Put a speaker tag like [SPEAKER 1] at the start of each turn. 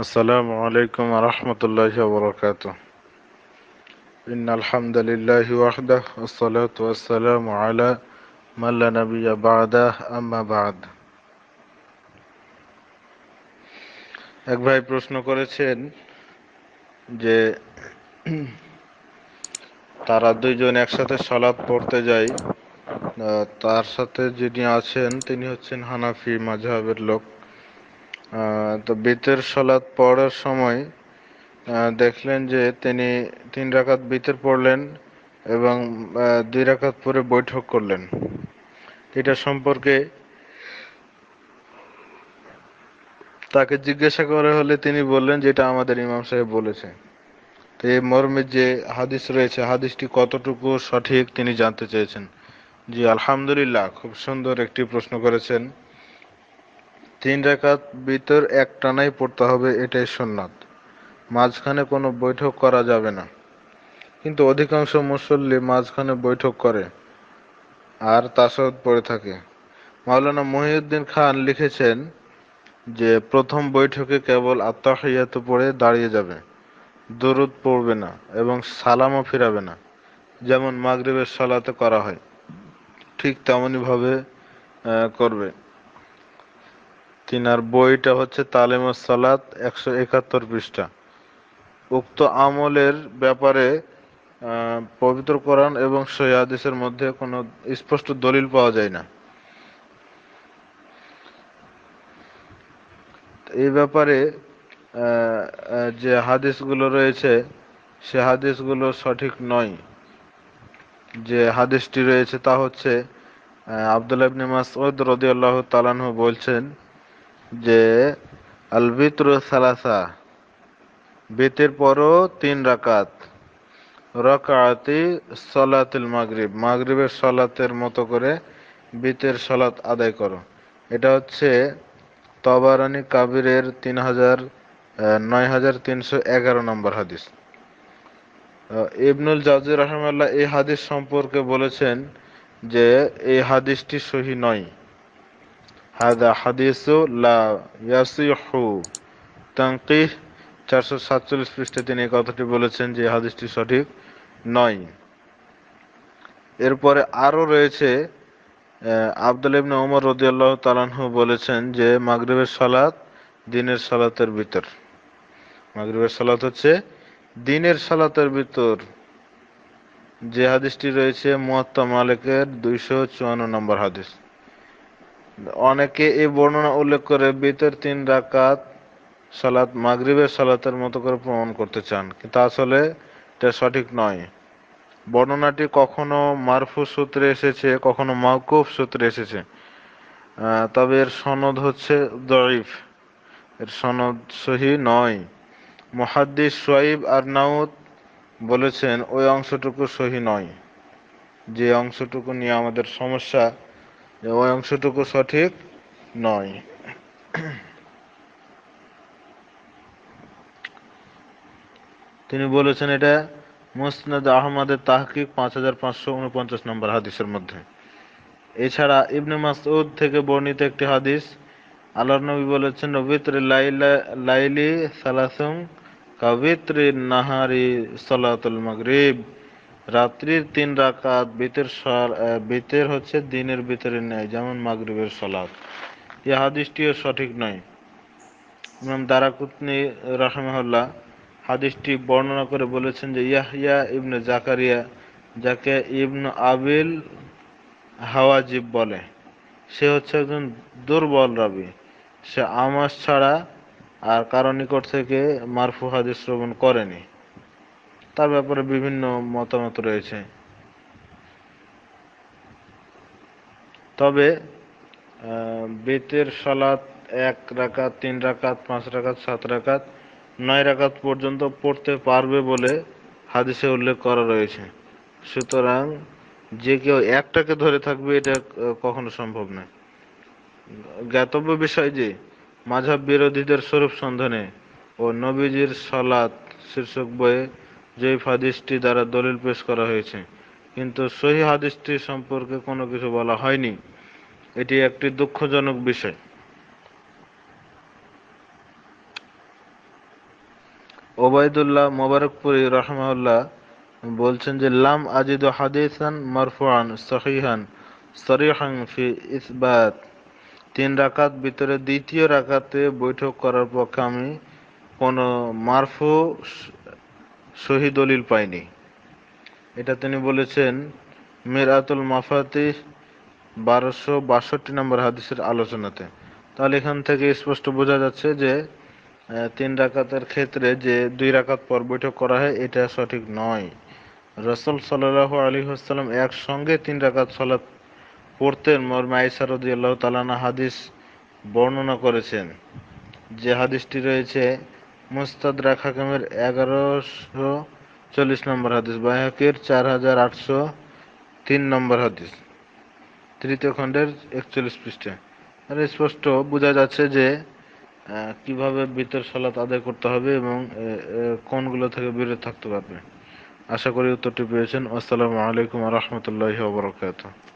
[SPEAKER 1] السلام عليكم ورحمة الله وبركاته إن الحمد لله وحده والصلاة والسلام على من لا نبي بعده أما بعد এক ভাই প্রশ্ন করেছেন যে তারা দুইজন একসাথে সলাপ পড়তে যায় তার সাথে যিনি আছেন তিনি হচ্ছেন হানাফি মাঝহাবের লোক তো বিতের সলাৎ পড়ার সময় দেখলেন যে তিনি তিন রাকাত বিতের পড়লেন এবং দুই রাকাত পরে বৈঠক করলেন এটা সম্পর্কে তাকে জিজ্ঞাসা করে হলে তিনি বললেন যেটা আমাদের ইমাম সাহেব বলেছে তো এই মর্মে যে হাদিস রয়েছে হাদিসটি কতটুকু সঠিক তিনি জানতে চেয়েছেন জি আলহামদুলিল্লাহ খুব সুন্দর একটি প্রশ্ন করেছেন তিন রাকাত বিতর একটানাই পড়তে হবে এটাই সুন্নাত মাঝখানে কোনো বৈঠক করা যাবে না কিন্তু অধিকাংশ মুসল্লি মাঝখানে বৈঠক করে আর তাসদ পড়ে থাকে মাওলানা মহিউদ্দিন খান লিখেছেন যে প্রথম বৈঠকে কেবল আত্মাহিয়াত পড়ে দাঁড়িয়ে যাবে দরুদ পড়বে না এবং সালামও ফিরাবে না যেমন মাগরিবের সালাতে করা হয় ঠিক তেমনইভাবে করবে তিনার বইটা হচ্ছে তালেমুস সালাত একশো একাত্তর পৃষ্ঠা উক্ত আমলের ব্যাপারে পবিত্র কোরআন এবং সৈহাদিসের মধ্যে কোনো স্পষ্ট দলিল পাওয়া যায় না এই ব্যাপারে যে হাদিসগুলো রয়েছে সে হাদিসগুলো সঠিক নয় যে হাদিসটি রয়েছে তা হচ্ছে আবদুল্লাহ ইবনে মাসউদ রাদিয়াল্লাহু তাআলা বলছেন যে আল বিতর সালাসা বেতের পরও তিন রাকাত রকাতি সলাতুল মাগরিব মাগরিবের সলাতের মতো করে বিতের সলাত আদায় করো এটা হচ্ছে তবারানি কাবিরের তিন হাজার নয় হাজার তিনশো এগারো নম্বর হাদিস ইবনুল জাজির রহমাল্লাহ এই হাদিস সম্পর্কে বলেছেন যে এই হাদিসটি সহি নয় হাদা হাদিসু লা ইয়াসিহু তাঙ্কিহ চারশো সাতচল্লিশ পৃষ্ঠে তিনি এই কথাটি বলেছেন যে হাদিসটি সঠিক নয় এরপরে আরও রয়েছে আবদুল ইবন ওমর রদিয়াল্লাহ তালানহু বলেছেন যে মাগরিবের সালাত দিনের সালাতের ভিতর মাগরিবের সালাত হচ্ছে দিনের সালাতের ভিতর যে হাদিসটি রয়েছে মোয়াত্তা মালিকের দুইশো চুয়ান্ন নম্বর হাদিস অনেকে এই বর্ণনা উল্লেখ করে বেতের তিন রাকাত সালাত মাগরিবের সালাতের মতো করে প্রমাণ করতে চান কিন্তু আসলে এটা সঠিক নয় বর্ণনাটি কখনো মারফু সূত্রে এসেছে কখনো মাউকুফ সূত্রে এসেছে তবে এর সনদ হচ্ছে দরিফ এর সনদ সহি নয় মহাদ্দিস সোয়াইব আর নাউদ বলেছেন ওই অংশটুকু সহি নয় যে অংশটুকু নিয়ে আমাদের সমস্যা যে ওই অংশটুকু সঠিক নয় তিনি বলেছেন এটা মুসনাদ আহমদের তাহকিক পাঁচ হাজার পাঁচশো উনপঞ্চাশ নম্বর হাদিসের মধ্যে এছাড়া ইবনে মাসউদ থেকে বর্ণিত একটি হাদিস আল্লাহ নবী বলেছেন রবিত্র লাইলি সালাসুম কাবিত্রি নাহারি সালাতুল মাগরিব রাত্রির তিন রাকাত বেতের বেতের হচ্ছে দিনের বেতরের নেয় যেমন মাগরিবের সলাত এ হাদিসটিও সঠিক নয় ইমাম দারাকুতনি রহমহল্লা হাদিসটি বর্ণনা করে বলেছেন যে ইয়াহিয়া ইবনে জাকারিয়া যাকে ইবন আবিল হাওয়াজিব বলে সে হচ্ছে একজন দুর্বল রাবি সে আমাস ছাড়া আর কারো নিকট থেকে মারফু হাদিস শ্রবণ করেনি তার ব্যাপারে বিভিন্ন মতামত রয়েছে তবে বেতের সালাত এক রাকাত তিন রাকাত পাঁচ রাকাত সাত রাকাত নয় রাকাত পর্যন্ত পড়তে পারবে বলে হাদিসে উল্লেখ করা রয়েছে সুতরাং যে কেউ একটাকে ধরে থাকবে এটা কখনো সম্ভব নয় জ্ঞাতব্য বিষয় যে মাঝাব বিরোধীদের স্বরূপ সন্ধানে ও নবীজির সলাৎ শীর্ষক বইয়ে যে হাদিসটি দ্বারা দলিল পেশ করা হয়েছে কিন্তু সহি হাদিসটি সম্পর্কে কোনো কিছু বলা হয়নি এটি একটি দুঃখজনক বিষয় ওবায়দুল্লাহ মোবারকপুরি রহমাউল্লাহ বলছেন যে লাম আজিদ হাদিসান মারফুয়ান সহিহান সরিহান ফি ইসবাত তিন রাকাত ভিতরে দ্বিতীয় রাকাতে বৈঠক করার পক্ষে আমি কোনো মারফু সহি দলিল পায়নি এটা তিনি বলেছেন মিরাতুল মাফাতি বারোশো বাষট্টি নম্বর হাদিসের আলোচনাতে তাহলে এখান থেকে স্পষ্ট বোঝা যাচ্ছে যে তিন রাকাতের ক্ষেত্রে যে দুই রাকাত পর বৈঠক করা হয় এটা সঠিক নয় রসল সাল্লাহ আলী হাসালাম একসঙ্গে তিন রাকাত সলাত পড়তেন মর্মা ইসারদি আল্লাহ তালানা হাদিস বর্ণনা করেছেন যে হাদিসটি রয়েছে মুস্তাদরাক হাকিমের এগারোশো চল্লিশ নম্বর হাদিস বাইহাকির চার হাজার আটশো তিন নম্বর হাদিস তৃতীয় খণ্ডের একচল্লিশ পৃষ্ঠে আর স্পষ্ট বোঝা যাচ্ছে যে কিভাবে বিতর সালাত আদায় করতে হবে এবং কোনগুলো থেকে বিরত থাকতে পারবে আশা করি উত্তরটি পেয়েছেন আসসালামু আলাইকুম রহমতুল্লাহ বরকাত